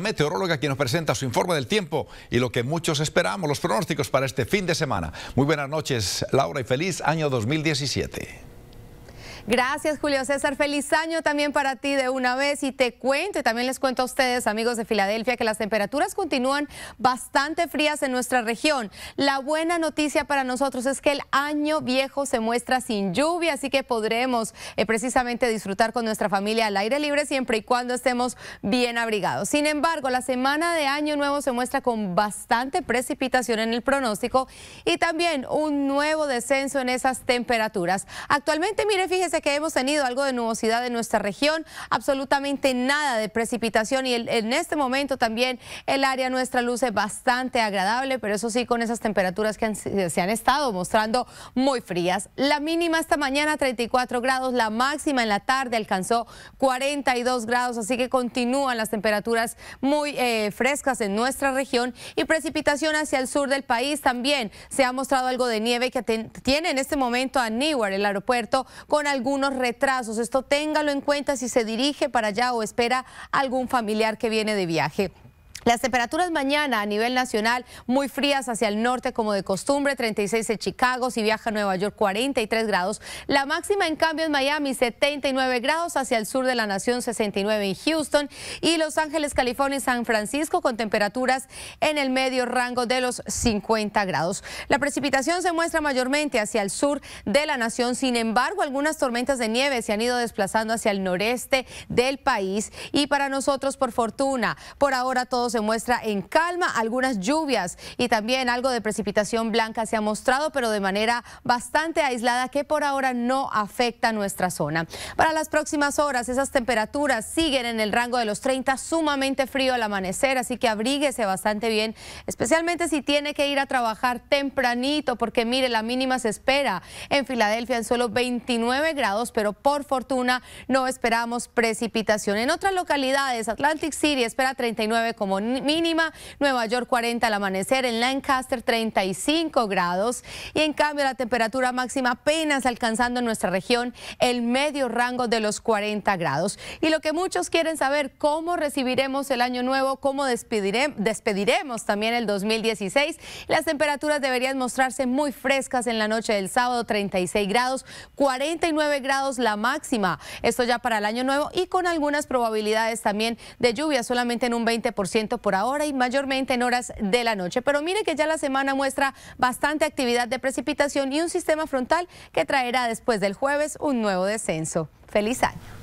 meteoróloga que nos presenta su informe del tiempo y lo que muchos esperamos, los pronósticos para este fin de semana. Muy buenas noches, Laura, y feliz año 2017. Gracias, Julio César. Feliz año también para ti de una vez. Y te cuento, y también les cuento a ustedes, amigos de Filadelfia, que las temperaturas continúan bastante frías en nuestra región. La buena noticia para nosotros es que el año viejo se muestra sin lluvia, así que podremos eh, precisamente disfrutar con nuestra familia al aire libre siempre y cuando estemos bien abrigados. Sin embargo, la semana de Año Nuevo se muestra con bastante precipitación en el pronóstico y también un nuevo descenso en esas temperaturas. Actualmente, mire, fíjese, que hemos tenido algo de nubosidad en nuestra región, absolutamente nada de precipitación y en este momento también el área nuestra luce bastante agradable, pero eso sí con esas temperaturas que se han estado mostrando muy frías. La mínima esta mañana 34 grados, la máxima en la tarde alcanzó 42 grados, así que continúan las temperaturas muy eh, frescas en nuestra región y precipitación hacia el sur del país también. Se ha mostrado algo de nieve que tiene en este momento a Newark, el aeropuerto, con algo algunos retrasos. Esto téngalo en cuenta si se dirige para allá o espera algún familiar que viene de viaje. Las temperaturas mañana a nivel nacional muy frías hacia el norte como de costumbre, 36 en Chicago, si viaja a Nueva York 43 grados. La máxima en cambio en Miami 79 grados, hacia el sur de la nación 69 en Houston y Los Ángeles, California y San Francisco con temperaturas en el medio rango de los 50 grados. La precipitación se muestra mayormente hacia el sur de la nación, sin embargo algunas tormentas de nieve se han ido desplazando hacia el noreste del país y para nosotros por fortuna, por ahora todos se muestra en calma, algunas lluvias y también algo de precipitación blanca se ha mostrado, pero de manera bastante aislada que por ahora no afecta nuestra zona. Para las próximas horas, esas temperaturas siguen en el rango de los 30, sumamente frío al amanecer, así que abríguese bastante bien, especialmente si tiene que ir a trabajar tempranito, porque mire, la mínima se espera en Filadelfia en solo 29 grados, pero por fortuna no esperamos precipitación. En otras localidades, Atlantic City espera 39 como mínima, Nueva York 40 al amanecer, en Lancaster 35 grados y en cambio la temperatura máxima apenas alcanzando en nuestra región el medio rango de los 40 grados. Y lo que muchos quieren saber, cómo recibiremos el año nuevo, cómo despediremos también el 2016. Las temperaturas deberían mostrarse muy frescas en la noche del sábado, 36 grados, 49 grados la máxima. Esto ya para el año nuevo y con algunas probabilidades también de lluvia, solamente en un 20% por ahora y mayormente en horas de la noche. Pero mire que ya la semana muestra bastante actividad de precipitación y un sistema frontal que traerá después del jueves un nuevo descenso. Feliz año.